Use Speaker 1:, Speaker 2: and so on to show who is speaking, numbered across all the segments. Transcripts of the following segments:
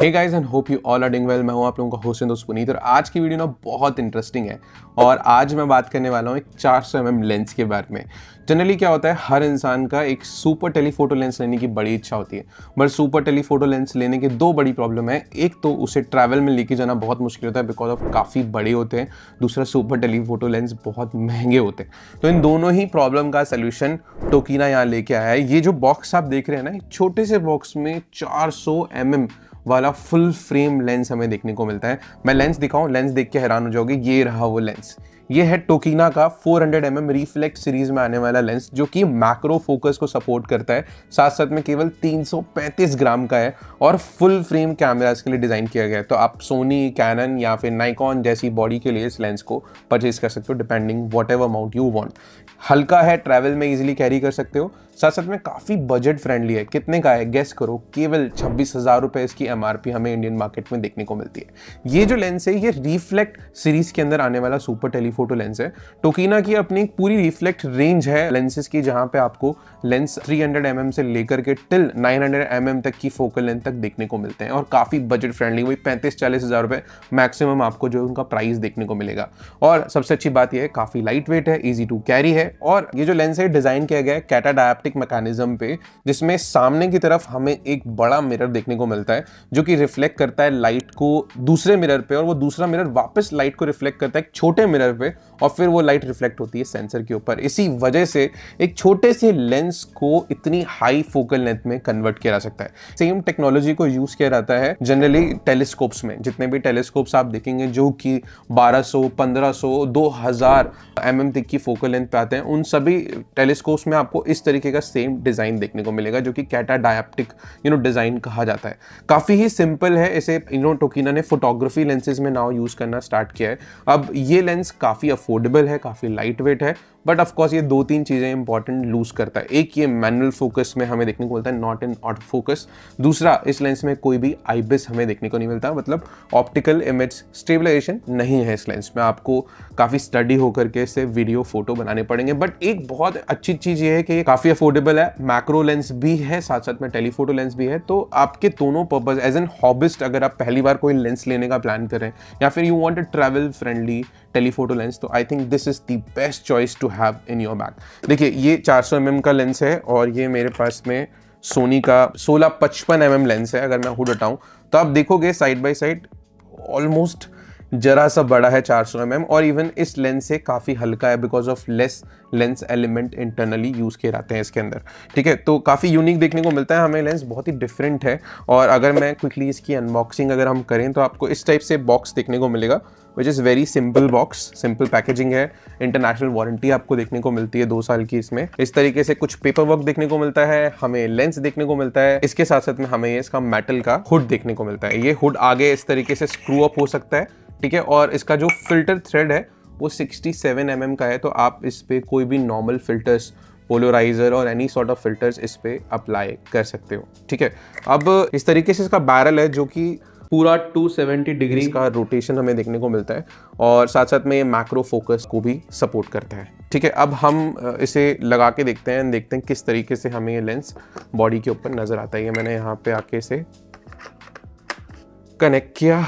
Speaker 1: hey guys and hope you all are doing well मैं हूं आप लोगों का होस्ट दोस्त पुनीत और आज की वीडियो ना बहुत इंटरेस्टिंग है और आज मैं बात करने वाला हूं एक 400 सौ mm लेंस के बारे में जनरली क्या होता है हर इंसान का एक सुपर टेलीफोटो लेंस लेने की बड़ी इच्छा होती है बट सुपर टेलीफोटो लेंस लेने के दो बड़ी प्रॉब्लम है एक तो उसे ट्रैवल में लेके जाना बहुत मुश्किल होता है बिकॉज ऑफ काफ़ी बड़े होते हैं दूसरा सुपर टेलीफोटो लेंस बहुत महंगे होते हैं तो इन दोनों ही प्रॉब्लम का सोल्यूशन टोकीना यहाँ लेके आया है ये जो बॉक्स आप देख रहे हैं ना छोटे से बॉक्स में चार सौ वाला फुल फ्रेम लेंस हमें देखने को मिलता है मैं लेंस दिखाऊं लेंस देख के हैरान हो जाओगे ये रहा वो लेंस ये है टोकिना का 400 हंड्रेड mm रिफ्लेक्ट सीरीज में आने वाला लेंस जो कि मैक्रो फोकस को सपोर्ट करता है साथ साथ में केवल 335 ग्राम का है और फुल फ्रेम कैमरा के लिए डिज़ाइन किया गया है तो आप सोनी कैनन या फिर नाइकॉन जैसी बॉडी के लिए इस लेंस को परचेज कर सकते हो depending whatever amount you want हल्का है ट्रैवल में इजिली कैरी कर सकते हो साथ साथ में काफ़ी बजट फ्रेंडली है कितने का है गेस करो केवल छब्बीस हज़ार रुपये इसकी एम हमें इंडियन मार्केट में देखने को मिलती है ये जो लेंस है ये रिफ्लेक्ट सीरीज के अंदर आने वाला सुपर टेलीफोटो लेंस है टोकिना की अपनी एक पूरी रिफ्लेक्ट रेंज है लेंसेज की जहाँ पे आपको लेंस 300 हंड्रेड mm से लेकर के टिल 900 हंड्रेड mm तक की फोकल लेंथ तक देखने को मिलते हैं और काफ़ी बजट फ्रेंडली वही पैंतीस चालीस हज़ार रुपये मैक्सिमम आपको जो उनका प्राइस देखने को मिलेगा और सबसे अच्छी बात यह है काफ़ी लाइट वेट है ईजी टू कैरी है और ये जो लेंस है डिज़ाइन किया गया है कैटा डायप्टिक क्रोमैटिक मैकेनिज्म पे जिसमें सामने की तरफ हमें एक बड़ा मिरर देखने को मिलता है जो कि रिफ्लेक्ट करता है लाइट को दूसरे मिरर पे और वो दूसरा मिरर वापस लाइट को रिफ्लेक्ट करता है एक छोटे मिरर पे और फिर वो लाइट रिफ्लेक्ट होती है सेंसर के ऊपर इसी वजह से एक छोटे से लेंस को इतनी हाई फोकल लेंथ में कन्वर्ट किया जा सकता है सेम टेक्नोलॉजी को यूज़ किया जाता है जनरली टेलीस्कोप्स में जितने भी टेलीस्कोप्स आप देखेंगे जो कि 1200, 1500, 2000 एमएम तक की फोकल लेंथ पे आते हैं उन सभी टेलीस्कोप्स में आपको इस तरीके का का सेम डिज़ाइन देखने को मिलेगा जो कि catadioptric you know design कहा जाता है काफ़ी ही सिंपल है इसे यू नो टोकिना ने फोटोग्राफी लेंसेज में नाव यूज़ करना स्टार्ट किया है अब ये लेंस काफ़ी अफोर्डेबल है काफ़ी लाइट वेट है बट ऑफकोर्स ये दो तीन चीज़ें इंपॉर्टेंट लूज करता है एक ये मैनुअल फोकस में हमें देखने को मिलता है नॉट इन ऑटो फोकस दूसरा इस लेंस में कोई भी आईबिस हमें देखने को नहीं मिलता मतलब ऑप्टिकल इमेज स्टेबलाइजेशन नहीं है इस लेंस में आपको काफ़ी स्टडी होकर के इसे वीडियो फोटो बनाने पड़ेंगे बट एक बहुत अच्छी चीज़ ये है कि ये काफ़ी अफोर्डेबल है मैक्रो लेंस भी है साथ साथ में टेलीफोटो लेंस भी है तो आपके दोनों पर्पज एज एन हॉबिस्ट अगर आप पहली बार कोई लेंस लेने का प्लान करें या फिर you want travel friendly telephoto lens तो I think this is the best choice to to have in your bag देखिए ये 400 सौ mm का लेंस है और ये मेरे पास में सोनी का 55 पचपन mm लेंस है अगर मैं हुड हटाऊँ तो आप देखोगे साइड बाई साइड ऑलमोस्ट जरा सा बड़ा है 400 सौ mm और इवन इस लेंस से काफ़ी हल्का है because of less lens element internally use किए जाते हैं इसके अंदर ठीक है तो काफ़ी यूनिक देखने को मिलता है हमें लेंस बहुत ही डिफरेंट है और अगर मैं क्विकली इसकी अनबॉक्सिंग अगर हम करें तो आपको इस टाइप से बॉक्स देखने को मिलेगा which is very simple box simple packaging है इंटरनेशनल वारंटी आपको देखने को मिलती है दो साल की इसमें इस तरीके से कुछ पेपर वर्क देखने को मिलता है हमें लेंस देखने को मिलता है इसके साथ साथ में हमें इसका मेटल का हुड देखने को मिलता है ये हुड आगे इस तरीके से स्क्रू अप हो सकता है ठीक है और इसका जो फिल्टर थ्रेड है वो 67 सेवन mm का है तो आप इस पर कोई भी नॉर्मल फिल्टर्स पोलराइजर और एनी सॉर्ट ऑफ फिल्टर्स इस पर अप्लाई कर सकते हो ठीक है अब इस तरीके से इसका बैरल है जो कि पूरा 270 डिग्री का रोटेशन हमें देखने को मिलता है और साथ साथ में ये मैक्रो फोकस को भी सपोर्ट करता है ठीक है अब हम इसे लगा के देखते हैं देखते हैं किस तरीके से हमें ये लेंस बॉडी के ऊपर नज़र आता है ये मैंने यहाँ पे आके इसे कनेक्ट किया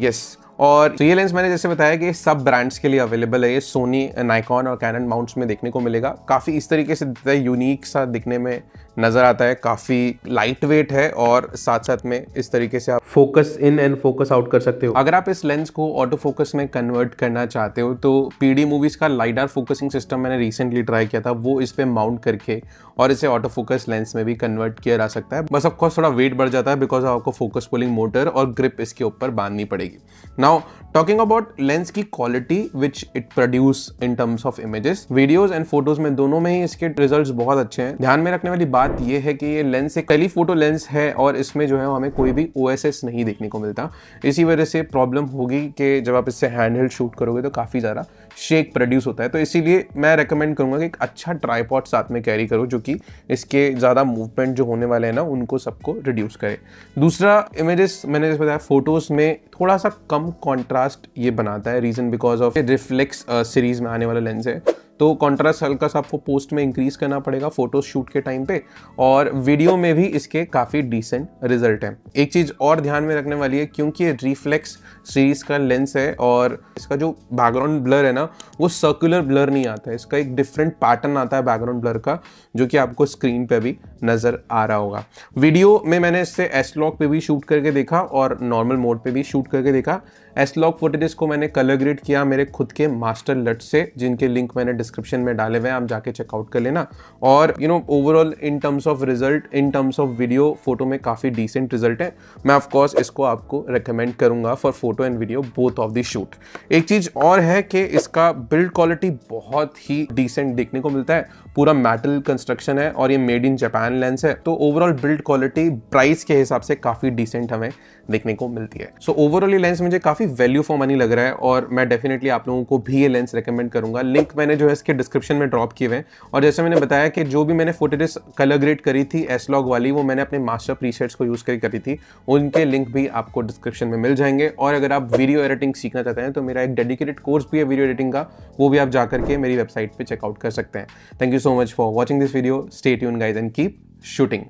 Speaker 1: यस और तो ये लेंस मैंने जैसे बताया कि सब ब्रांड्स के लिए अवेलेबल है ये सोनी नाइकॉन और कैनन माउंट्स में देखने को मिलेगा काफ़ी इस तरीके से यूनिक सा दिखने में नज़र आता है काफ़ी लाइट वेट है और साथ साथ में इस तरीके से आप focus in and focus out कर सकते हो अगर आप इस लेंस को ऑटो फोकस में कन्वर्ट करना चाहते हो तो पी मूवीज़ का लाइडार फोकसिंग सिस्टम मैंने रिसेंटली ट्राई किया था वो इस पर माउंट करके और इसे ऑटो फोकस लेंस में भी कन्वर्ट किया जा सकता है बस ऑफकोर्स थोड़ा वेट बढ़ जाता है बिकॉज आपको फोकस पुलिंग मोटर और ग्रिप इसके ऊपर बांधनी पड़ेगी ना नाउ टॉकिंग अबाउट लेंस की quality which it produce in terms of images videos and photos में दोनों में ही इसके रिजल्ट बहुत अच्छे हैं ध्यान में रखने वाली बात यह है कि ये लेंस एक फोटो लेंस है और इसमें जो है हमें कोई भी ओ एस एस नहीं देखने को मिलता इसी वजह से प्रॉब्लम होगी कि जब आप इससे हैंड हेल्ड शूट करोगे तो काफ़ी ज़्यादा शेक प्रोड्यूस होता है तो इसीलिए मैं रेकमेंड करूँगा कि एक अच्छा ट्राईपॉड साथ में कैरी करो जो कि इसके ज़्यादा मूवमेंट जो होने वाले हैं ना उनको सबको रिड्यूस करे दूसरा इमेजेस मैंने जैसे बताया फोटोज़ में थोड़ा सा कम कॉन्ट्रास्ट ये बनाता है reason because of reflex series में आने वाला लेंस है तो कॉन्ट्रास्ट हल्का सा आपको पोस्ट में इंक्रीज़ करना पड़ेगा फोटो शूट के टाइम पे और वीडियो में भी इसके काफ़ी डिसेंट रिजल्ट हैं एक चीज़ और ध्यान में रखने वाली है क्योंकि ये रिफ्लेक्स सीरीज़ का लेंस है और इसका जो बैकग्राउंड ब्लर है ना वो सर्कुलर ब्लर नहीं आता है इसका एक डिफरेंट पैटर्न आता है बैकग्राउंड ब्लर का जो कि आपको स्क्रीन पर भी नज़र आ रहा होगा वीडियो में मैंने इससे एस लॉक भी शूट करके देखा और नॉर्मल मोड पर भी शूट करके देखा एस लॉक फुटेज को मैंने कलर ग्रेड किया मेरे खुद के मास्टर लट से जिनके लिंक मैंने डिस्क्रिप्शन में डाले हुए हैं आप जाके चेकआउट कर लेना और you know overall in terms of result in terms of video photo में काफ़ी डिसेंट रिजल्ट है मैं ऑफकोर्स इसको आपको रिकमेंड करूँगा for photo and video both of the shoot एक चीज़ और है कि इसका बिल्ड क्वालिटी बहुत ही डिसेंट देखने को मिलता है पूरा मेटल कंस्ट्रक्शन है और ये मेड इन जापान लेंस है तो ओवरऑल बिल्ड क्वालिटी प्राइस के हिसाब से काफ़ी डिसेंट हमें देखने को मिलती है सो ओवरऑल ये लेंस मुझे काफ़ी वैल्यू फॉर मनी लग रहा है और मैं डेफिनेटली आप लोगों को भी ये लेंस रिकमेंड करूंगा लिंक मैंने जो है इसके डिस्क्रिप्शन में ड्रॉप किए हुए हैं और जैसे मैंने बताया कि जो भी मैंने फोटेज कलर ग्रेड करी थी एसलॉग वाली वो मैंने अपने मास्टर प्रीसेट्स को यूज़ करी करी थी उनके लिंक भी आपको डिस्क्रिप्शन में मिल जाएंगे और अगर आप वीडियो एडिटिंग सीखना चाहते हैं तो मेरा एक डेडिकेटेड कोर्स भी है वीडियो एडिटिंग का वो भी आप जाकर के मेरी वेबसाइट पर चेकआउट कर सकते हैं thank you so much for watching this video stay यून गाइज एंड कीप शूटिंग